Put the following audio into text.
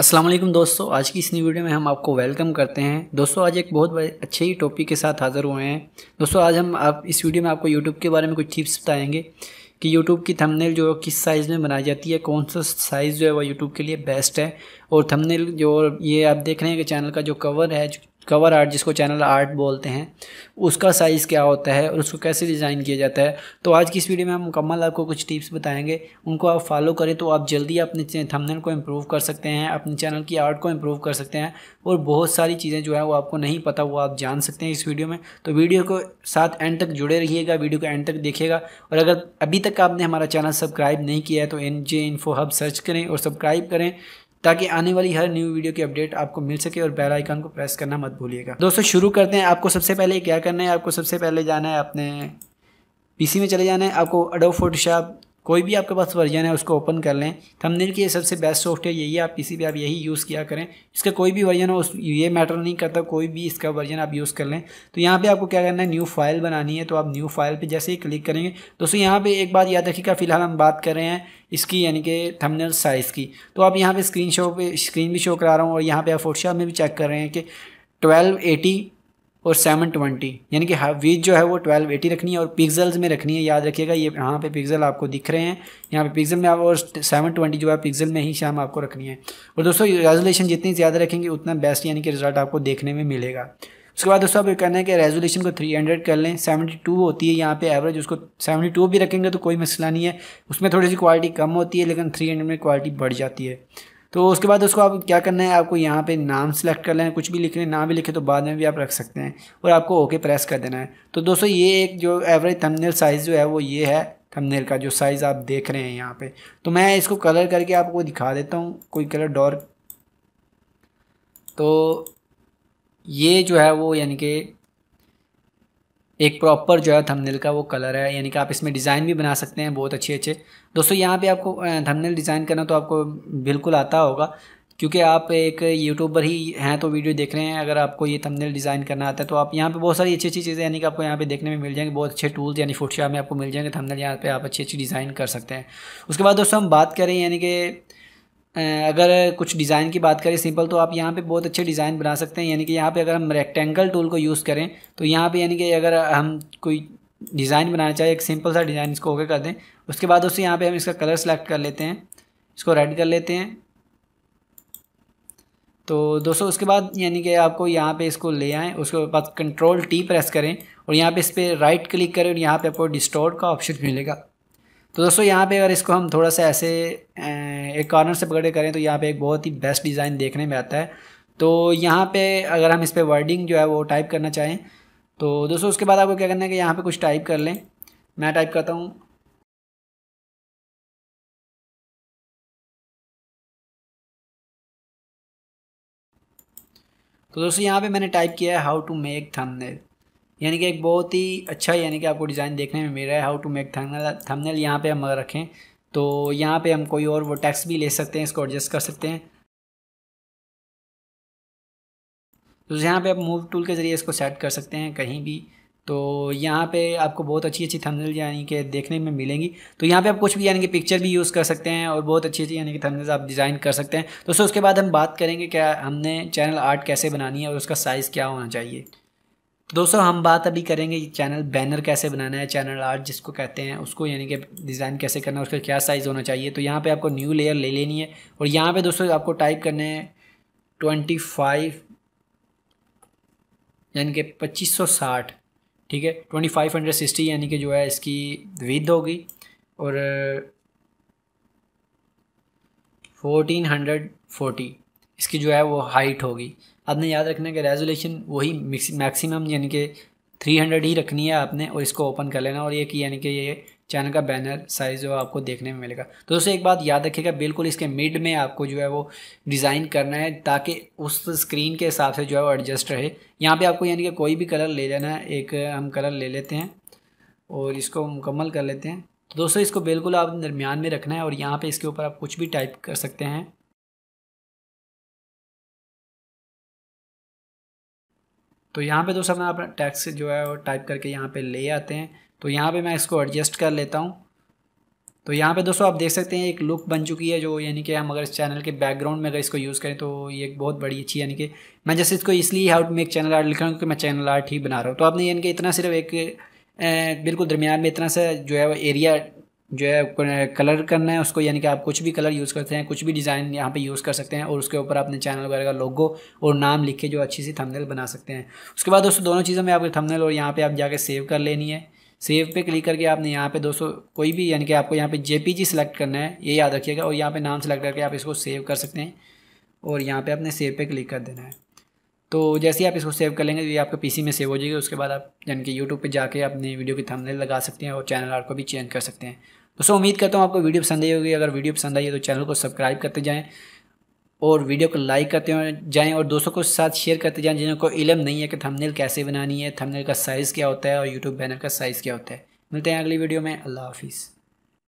असलम दोस्तों आज की इस नई वीडियो में हम आपको वेलकम करते हैं दोस्तों आज एक बहुत बड़े अच्छे ही टॉपिक के साथ हाज़िर हुए हैं दोस्तों आज हम आप इस वीडियो में आपको यूट्यूब के बारे में कुछ टिप्स बताएंगे कि यूट्यूब की थंबनेल जो किस साइज़ में बनाई जाती है कौन सा साइज़ जो है वो यूट्यूब के लिए बेस्ट है और थंबनेल जो ये आप देख रहे हैं कि चैनल का जो कवर है कवर आर्ट जिसको चैनल आर्ट बोलते हैं उसका साइज़ क्या होता है और उसको कैसे डिज़ाइन किया जाता है तो आज की इस वीडियो में हम मुकम्मल आपको कुछ टिप्स बताएंगे उनको आप फॉलो करें तो आप जल्दी अपने थंबनेल को इम्प्रूव कर सकते हैं अपने चैनल की आर्ट को इम्प्रूव कर सकते हैं और बहुत सारी चीज़ें जो है वो आपको नहीं पता वो आप जान सकते हैं इस वीडियो में तो वीडियो को साथ एंड तक जुड़े रहिएगा वीडियो को एंड तक देखिएगा और अगर अभी तक आपने हमारा चैनल सब्सक्राइब नहीं किया है तो N J info hub search करें और सब्सक्राइब करें ताकि आने वाली हर न्यू वीडियो की अपडेट आपको मिल सके और बेल आइकन को प्रेस करना मत भूलिएगा दोस्तों शुरू करते हैं आपको सबसे पहले क्या करना है आपको सबसे पहले जाना है अपने पीसी में चले जाना है आपको अडो फोटोशॉप कोई भी आपके पास वर्जन है उसको ओपन कर लें थंबनेल के सबसे बेस्ट सॉफ्टवेयर यही है आप किसी भी आप यही यूज़ किया करें इसका कोई भी वर्जन हो उस ये मैटर नहीं करता कोई भी इसका वर्जन आप यूज़ कर लें तो यहाँ पे आपको क्या करना है न्यू फाइल बनानी है तो आप न्यू फाइल पे जैसे ही क्लिक करेंगे दोस्तों यहाँ पर एक बात याद रखिएगा फिलहाल हम बात कर रहे हैं इसकी यानी कि थमनल साइज़ की तो आप यहाँ पर स्क्रीन शो स्क्रीन भी शो करा रहा हूँ और यहाँ पर आप फोटोशॉप में भी चेक कर रहे हैं कि ट्वेल्व और सेवन ट्वेंटी यानी कि वीज जो है वो ट्वेल्व एटी रखनी है और पिक्जल्स में रखनी है याद रखिएगा ये यहाँ पे पिक्जल आपको दिख रहे हैं यहाँ पे पिक्जल में आप और सेवन ट्वेंटी जो है पिक्जल में ही शाम आपको रखनी है और दोस्तों रेजोल्यूशन जितनी ज़्यादा रखेंगे उतना बेस्ट यानी कि रिजल्ट आपको देखने में मिलेगा उसके बाद दोस्तों आप ये है कि रेजोल्यूशन को 300 कर लें 72 होती है यहाँ पे एवरेज उसको 72 भी रखेंगे तो कोई मसला नहीं है उसमें थोड़ी सी क्वालिटी कम होती है लेकिन 300 में क्वालिटी बढ़ जाती है तो उसके बाद उसको आप क्या करना है आपको यहाँ पे नाम सेलेक्ट कर लेना है कुछ भी लिख लें ना भी लिखे तो बाद में भी आप रख सकते हैं और आपको ओके प्रेस कर देना है तो दोस्तों ये एक जो एवरेज थंबनेल साइज़ जो है वो ये है थंबनेल का जो साइज़ आप देख रहे हैं यहाँ पे तो मैं इसको कलर करके आपको दिखा देता हूँ कोई कलर डॉर तो ये जो है वो यानी कि एक प्रॉपर जो है थंबनेल का वो कलर है यानी कि आप इसमें डिज़ाइन भी बना सकते हैं बहुत अच्छे अच्छे दोस्तों यहाँ पे आपको थंबनेल डिज़ाइन करना तो आपको बिल्कुल आता होगा क्योंकि आप एक यूट्यूबर ही हैं तो वीडियो देख रहे हैं अगर आपको ये थंबनेल डिज़ाइन करना आता है तो आप यहाँ पे बहुत सारी अच्छी अच्छी चीज़ें यानी कि आपको यहाँ पे देखने में मिल जाएंगे बहुत अच्छे टूल्स यानी फोटोशॉप में आपको मिल जाएंगे थंबनेल यहाँ पे आप अच्छी अच्छी डिज़ाइन कर सकते हैं उसके बाद दोस्तों हम बात करें यानी कि अगर कुछ डिज़ाइन की बात करें सिंपल तो आप यहाँ पे बहुत अच्छे डिज़ाइन बना सकते हैं यानी कि यहाँ पे अगर हम रेक्टेंगल टूल को यूज़ करें तो यहाँ पे यानी कि अगर हम कोई डिज़ाइन बनाना चाहें एक सिंपल सा डिज़ाइन इसको ओके कर दें उसके बाद उससे यहाँ पे हम इसका कलर सेलेक्ट कर लेते हैं इसको रेड कर लेते हैं तो दोस्तों उसके बाद यानी कि आपको यहाँ पर इसको ले आएँ उसके बाद कंट्रोल टी प्रेस करें और यहाँ पर इस पर राइट क्लिक करें और यहाँ पर आपको डिस्टोर का ऑप्शन मिलेगा तो दोस्तों यहाँ पे अगर इसको हम थोड़ा सा ऐसे एक कॉर्नर से पकड़े करें तो यहाँ पे एक बहुत ही बेस्ट डिज़ाइन देखने में आता है तो यहाँ पे अगर हम इस पर वर्डिंग जो है वो टाइप करना चाहें तो दोस्तों उसके बाद आपको क्या करना है कि यहाँ पे कुछ टाइप कर लें मैं टाइप करता हूँ तो दोस्तों यहाँ पे मैंने टाइप किया है हाउ टू मेक थंबनेल यानी कि एक बहुत ही अच्छा यानी कि आपको डिज़ाइन देखने में मिल रहा है how to make thumbnail thumbnail यहाँ पे हम अगर रखें तो यहाँ पे हम कोई और वो टैक्स भी ले सकते हैं इसको एडजस्ट कर सकते हैं तो यहाँ पे आप मूव टूल के ज़रिए इसको सेट कर सकते हैं कहीं भी तो यहाँ पे आपको बहुत अच्छी अच्छी थंबनेल यानी कि देखने में मिलेंगी तो यहाँ पे आप कुछ भी यानी कि पिक्चर भी यूज़ कर सकते हैं और बहुत अच्छी अच्छी यानी कि थंबनेल्स आप डिज़ाइन कर सकते हैं तो सर उसके बाद हम बात करेंगे क्या हमने चैनल आर्ट कैसे बनानी है और उसका साइज़ क्या होना चाहिए दोस्तों हम बात अभी करेंगे चैनल बैनर कैसे बनाना है चैनल आर्ट जिसको कहते हैं उसको यानी कि डिज़ाइन कैसे करना है उसका क्या साइज़ होना चाहिए तो यहाँ पे आपको न्यू लेयर ले लेनी है और यहाँ पे दोस्तों आपको टाइप करने हैं ट्वेंटी फाइव यानी कि पच्चीस सौ साठ ठीक है ट्वेंटी फाइव हंड्रेड सिक्सटी यानी कि जो है इसकी विद होगी और फोर्टीन हंड्रेड फोर्टी इसकी जो है वो हाइट होगी आपने याद रखना कि रेजोल्यूशन वही मैक्सिमम यानी कि 300 ही रखनी है आपने और इसको ओपन कर लेना और ये कि यानी कि ये चैनल का बैनर साइज़ जो आपको देखने में मिलेगा तो दोस्तों एक बात याद रखिएगा बिल्कुल इसके मिड में आपको जो है वो डिज़ाइन करना है ताकि उस स्क्रीन के हिसाब से जो है वो एडजस्ट रहे यहाँ पे आपको यानी कि कोई भी कलर ले लेना है एक हम कलर ले लेते हैं और इसको मुकम्मल कर लेते हैं तो दोस्तों इसको बिल्कुल आप दरमियान में रखना है और यहाँ पर इसके ऊपर आप कुछ भी टाइप कर सकते हैं तो यहाँ पे दोस्तों अपना अपना टैक्स जो है वो टाइप करके यहाँ पे ले आते हैं तो यहाँ पे मैं इसको एडजस्ट कर लेता हूँ तो यहाँ पे दोस्तों आप देख सकते हैं एक लुक बन चुकी है जो यानी कि हम अगर इस चैनल के बैकग्राउंड में अगर इसको यूज़ करें तो ये एक बहुत बड़ी अच्छी यानी कि मैं जैसे इसको इसलिए how to make channel art लिख रहा हूँ क्योंकि मैं चैनल आर्ट ही बना रहा हूँ तो आपने यानी कि इतना सिर्फ एक बिल्कुल दरमियान में इतना सा जो है वो एरिया जो है कलर करना है उसको यानी कि आप कुछ भी कलर यूज़ करते हैं कुछ भी डिज़ाइन यहाँ पे यूज़ कर सकते हैं और उसके ऊपर अपने चैनल वगैरह का लोगो और नाम लिख के जो अच्छी सी थंबनेल बना सकते हैं उसके बाद दोस्तों दोनों चीज़ों में आपके थंबनेल और यहाँ पे आप जाके सेव कर लेनी है सेव पे क्लिक करके आपने यहाँ पे दोस्तों कोई भी यानी कि आपको यहाँ पे जे सेलेक्ट करना है ये याद रखिएगा और यहाँ पे नाम सेलेक्ट करके आप इसको सेव कर सकते हैं और यहाँ पे आपने सेव पे क्लिक कर देना है तो जैसे ही आप इसको सेव कर लेंगे तो ये आपका पीसी में सेव हो जाएगी उसके बाद आप यानी कि यूट्यूब पर जाके अपने वीडियो की थंबनेल लगा सकते हैं और चैनल आर्ट को भी चेंज कर सकते हैं दोस्तों उम्मीद करता हूँ आपको वीडियो पसंद आई होगी अगर वीडियो पसंद आई है तो चैनल को सब्सक्राइब करते जाएँ और वीडियो को लाइक करते जाएँ और दोस्तों को साथ शेयर करते जाएँ जिनको इलम नहीं है कि थंबनेल कैसे बनानी है थंबनेल का साइज़ क्या होता है और यूट्यूब बैनर का साइज़ क्या होता है मिलते हैं अगली वीडियो में अल्लाह हाफिज़